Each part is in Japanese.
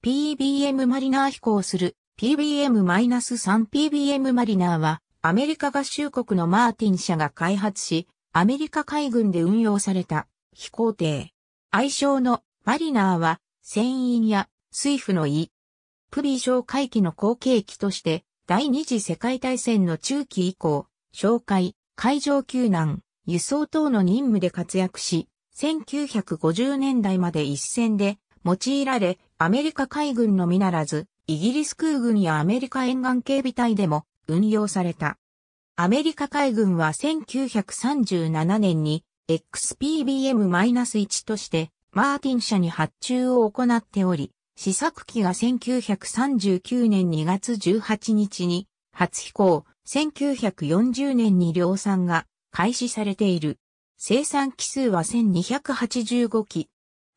PBM マリナー飛行する PBM-3PBM マリナーはアメリカ合衆国のマーティン社が開発し、アメリカ海軍で運用された飛行艇。愛称のマリナーは船員や水夫の意。プビー小海機の後継機として第二次世界大戦の中期以降、紹介、海上救難、輸送等の任務で活躍し、1950年代まで一戦で用いられ、アメリカ海軍のみならず、イギリス空軍やアメリカ沿岸警備隊でも運用された。アメリカ海軍は1937年に XPBM-1 としてマーティン社に発注を行っており、試作機が1939年2月18日に初飛行、1940年に量産が開始されている。生産機数は1285機、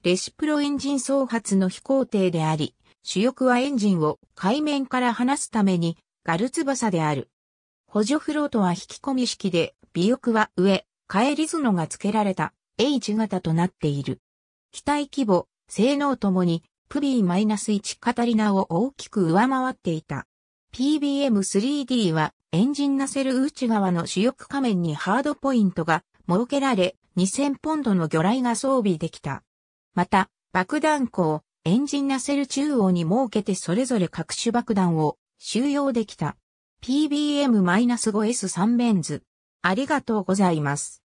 レシプロエンジン総発の飛行艇であり、主翼はエンジンを海面から離すためにガル翼である。補助フロートは引き込み式で、尾翼は上、返り角が付けられた H 型となっている。機体規模、性能ともに、プビー -1 カタリナを大きく上回っていた。PBM3D はエンジンナセル内側の主翼仮面にハードポイントが設けられ、2000ポンドの魚雷が装備できた。また、爆弾庫をエンジンナセル中央に設けてそれぞれ各種爆弾を収容できた。PBM-5S3 ベンズ。ありがとうございます。